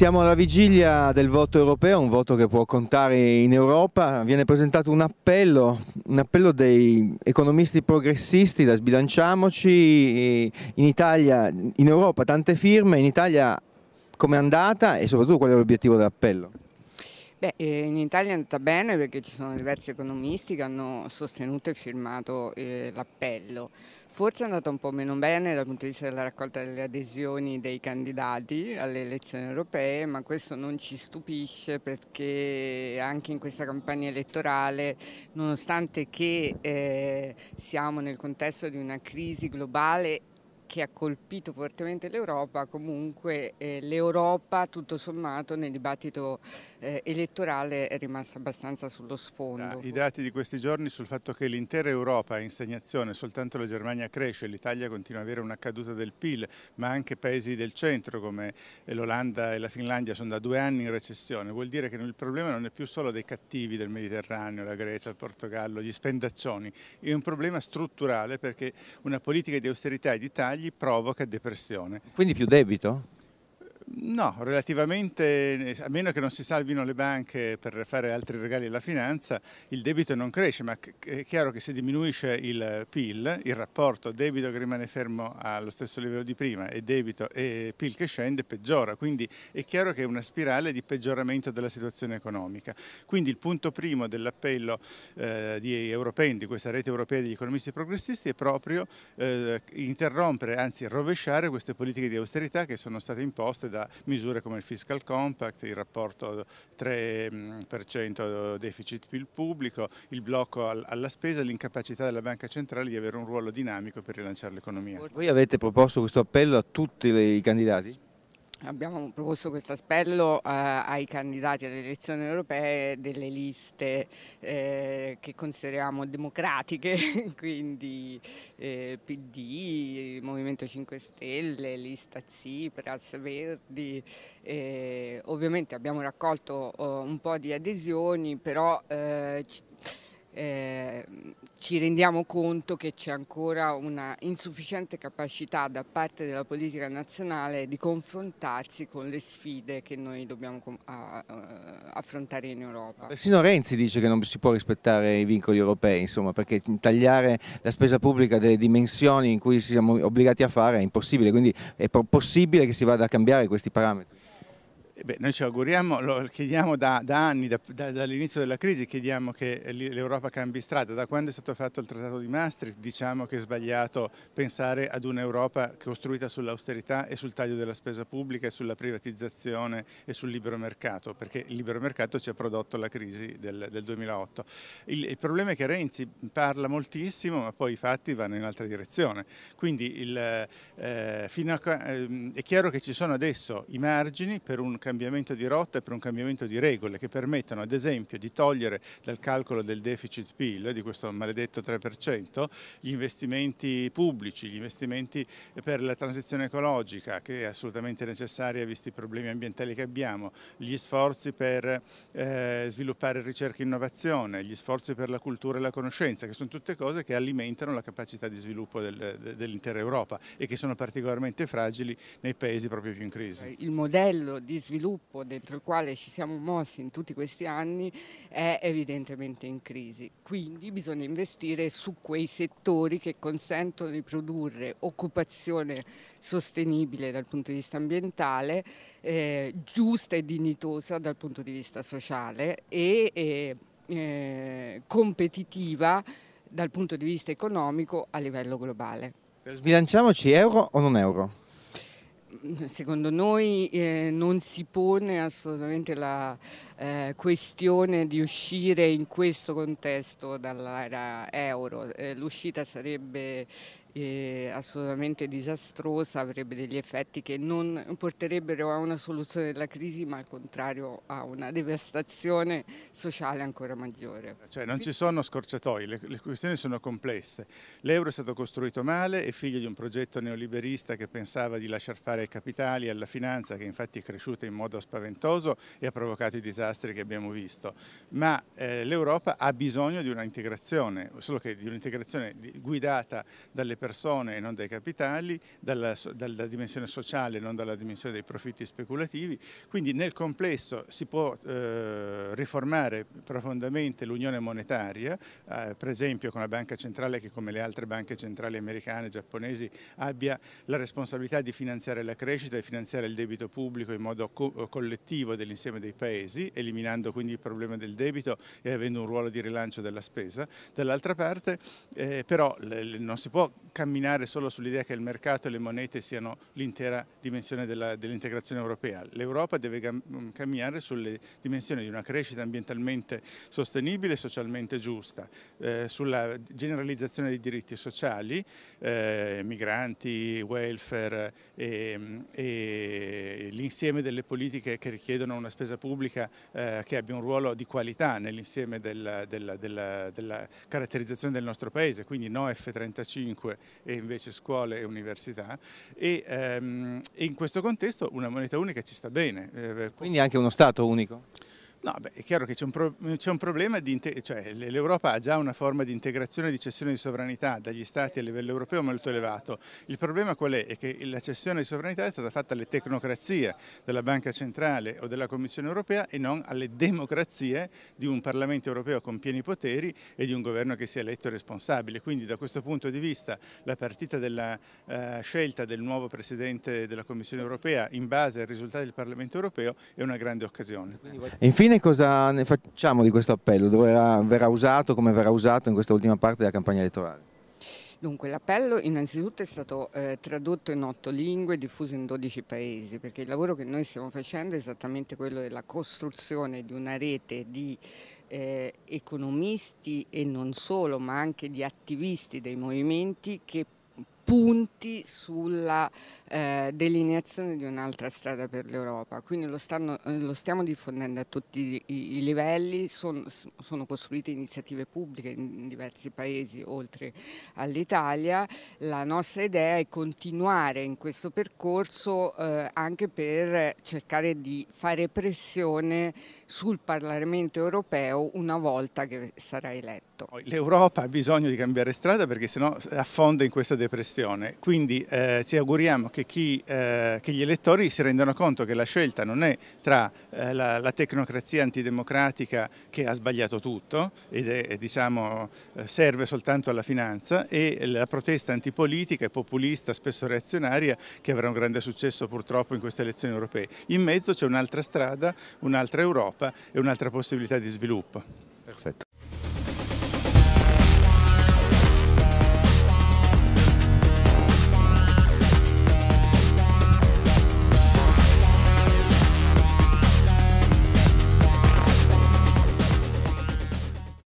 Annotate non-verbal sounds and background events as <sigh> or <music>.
Siamo alla vigilia del voto europeo, un voto che può contare in Europa. Viene presentato un appello, un appello dei economisti progressisti da sbilanciamoci. In Italia, in Europa tante firme, in Italia com'è andata e soprattutto qual è l'obiettivo dell'appello? Beh, eh, in Italia è andata bene perché ci sono diversi economisti che hanno sostenuto e firmato eh, l'appello. Forse è andata un po' meno bene dal punto di vista della raccolta delle adesioni dei candidati alle elezioni europee, ma questo non ci stupisce perché anche in questa campagna elettorale, nonostante che eh, siamo nel contesto di una crisi globale che ha colpito fortemente l'Europa, comunque eh, l'Europa tutto sommato nel dibattito eh, elettorale è rimasta abbastanza sullo sfondo. Ah, I dati di questi giorni sul fatto che l'intera Europa è in stagnazione, soltanto la Germania cresce, l'Italia continua ad avere una caduta del PIL, ma anche paesi del centro come eh, l'Olanda e la Finlandia sono da due anni in recessione, vuol dire che il problema non è più solo dei cattivi del Mediterraneo, la Grecia, il Portogallo, gli spendaccioni, è un problema strutturale perché una politica di austerità e di tagli gli provoca depressione. Quindi più debito? No, relativamente, eh, a meno che non si salvino le banche per fare altri regali alla finanza, il debito non cresce, ma è chiaro che se diminuisce il PIL, il rapporto debito che rimane fermo allo stesso livello di prima e debito e PIL che scende peggiora, quindi è chiaro che è una spirale di peggioramento della situazione economica. Quindi il punto primo dell'appello eh, di European, di questa rete europea degli economisti progressisti, è proprio eh, interrompere, anzi rovesciare queste politiche di austerità che sono state imposte da da misure come il fiscal compact, il rapporto 3% deficit PIL pubblico, il blocco alla spesa, l'incapacità della banca centrale di avere un ruolo dinamico per rilanciare l'economia. Voi avete proposto questo appello a tutti i candidati? Abbiamo proposto questo aspello eh, ai candidati alle elezioni europee delle liste eh, che consideriamo democratiche, <laughs> quindi eh, PD, Movimento 5 Stelle, lista Tsipras, Verdi. Eh, ovviamente abbiamo raccolto oh, un po' di adesioni, però eh, ci eh, ci rendiamo conto che c'è ancora una insufficiente capacità da parte della politica nazionale di confrontarsi con le sfide che noi dobbiamo affrontare in Europa. Persino Renzi dice che non si può rispettare i vincoli europei, insomma, perché tagliare la spesa pubblica delle dimensioni in cui siamo obbligati a fare è impossibile, quindi è possibile che si vada a cambiare questi parametri. Eh beh, noi ci auguriamo, lo chiediamo da, da anni, da, da, dall'inizio della crisi, chiediamo che eh, l'Europa cambi strada. Da quando è stato fatto il Trattato di Maastricht diciamo che è sbagliato pensare ad un'Europa costruita sull'austerità e sul taglio della spesa pubblica e sulla privatizzazione e sul libero mercato, perché il libero mercato ci ha prodotto la crisi del, del 2008. Il, il, problema è che Renzi parla moltissimo, ma poi i fatti vanno in altra direzione. Quindi il, eh, a, eh, è chiaro che ci sono adesso i margini per un cambiamento cambiamento di rotta e per un cambiamento di regole che permettano ad esempio di togliere dal calcolo del deficit PIL, eh, di questo maledetto 3%, gli investimenti pubblici, gli investimenti per la transizione ecologica che è assolutamente necessaria visti i problemi ambientali che abbiamo, gli sforzi per eh, sviluppare ricerca e innovazione, gli sforzi per la cultura e la conoscenza, che sono tutte cose che alimentano la capacità di sviluppo del, dell'intera Europa e che sono particolarmente fragili nei paesi proprio più in crisi. Il modello di sviluppo sviluppo dentro il quale ci siamo mossi in tutti questi anni è evidentemente in crisi. Quindi bisogna investire su quei settori che consentono di produrre occupazione sostenibile dal punto di vista ambientale, eh, giusta e dignitosa dal punto di vista sociale e eh, competitiva dal punto di vista economico a livello globale. Sbilanciamoci euro o non euro? secondo noi eh, non si pone assolutamente la eh, questione di uscire in questo contesto dall'area euro. Eh, l'uscita sarebbe assolutamente disastrosa, avrebbe degli effetti che non porterebbero a una soluzione della crisi, ma al contrario a una devastazione sociale ancora maggiore. Cioè non ci sono scorciatoi, le, le questioni sono complesse. L'euro è stato costruito male, è figlio di un progetto neoliberista che pensava di lasciar fare ai capitali e alla finanza, che infatti è cresciuta in modo spaventoso e ha provocato i disastri che abbiamo visto. Ma eh, l'Europa ha bisogno di una integrazione, solo che di un'integrazione guidata dalle persone e non dai capitali, dalla, dalla dimensione sociale e non dalla dimensione dei profitti speculativi, quindi nel complesso si può eh, riformare profondamente l'unione monetaria, eh, per esempio con la banca centrale che come le altre banche centrali americane, e giapponesi, abbia la responsabilità di finanziare la crescita e finanziare il debito pubblico in modo co collettivo dell'insieme dei paesi, eliminando quindi il problema del debito e avendo un ruolo di rilancio della spesa. Dall'altra parte eh, però le, le, non si può camminare solo sull'idea che il mercato e le monete siano l'intera dimensione dell'integrazione dell europea. L'Europa deve mm, camminare sulle dimensioni di una crescita ambientalmente sostenibile e socialmente giusta, eh, sulla generalizzazione dei diritti sociali, eh, migranti, welfare ehm, e, e l'insieme delle politiche che richiedono una spesa pubblica eh, che abbia un ruolo di qualità nell'insieme della, della, della, della, caratterizzazione del nostro paese, quindi no F35 e invece scuole e università e, ehm, e in questo contesto una moneta unica ci sta bene. Eh, quindi anche uno Stato unico? No, beh, è chiaro che c'è un, pro un, problema, cioè, l'Europa ha già una forma di integrazione e di cessione di sovranità dagli Stati a livello europeo molto elevato. Il problema qual è? È che la cessione di sovranità è stata fatta alle tecnocrazie della Banca Centrale o della Commissione Europea e non alle democrazie di un Parlamento europeo con pieni poteri e di un governo che sia eletto responsabile. Quindi da questo punto di vista la partita della eh, scelta del nuovo Presidente della Commissione Europea in base al risultato del Parlamento Europeo è una grande occasione. Infine, fine cosa ne facciamo di questo appello? Dove verrà usato, come verrà usato in questa ultima parte della campagna elettorale? Dunque, l'appello innanzitutto è stato eh, tradotto in otto lingue e diffuso in 12 paesi, perché il lavoro che noi stiamo facendo è esattamente quello della costruzione di una rete di eh, economisti e non solo, ma anche di attivisti dei movimenti che punti sulla eh, delineazione di un'altra strada per l'Europa, quindi lo, stanno, eh, lo, stiamo diffondendo a tutti i, i livelli, sono, sono, costruite iniziative pubbliche in diversi paesi oltre all'Italia, la nostra idea è continuare in questo percorso eh, anche per cercare di fare pressione sul Parlamento europeo una volta che sarà eletto. L'Europa ha bisogno di cambiare strada perché sennò affonda in questa depressione situazione. Quindi eh, ci auguriamo che, chi, eh, che, gli elettori si rendano conto che la scelta non è tra eh, la, la, tecnocrazia antidemocratica che ha sbagliato tutto ed è, diciamo, eh, serve soltanto alla finanza e la protesta antipolitica e populista, spesso reazionaria, che avrà un grande successo purtroppo in queste elezioni europee. In mezzo c'è un'altra strada, un'altra Europa e un'altra possibilità di sviluppo. Perfetto.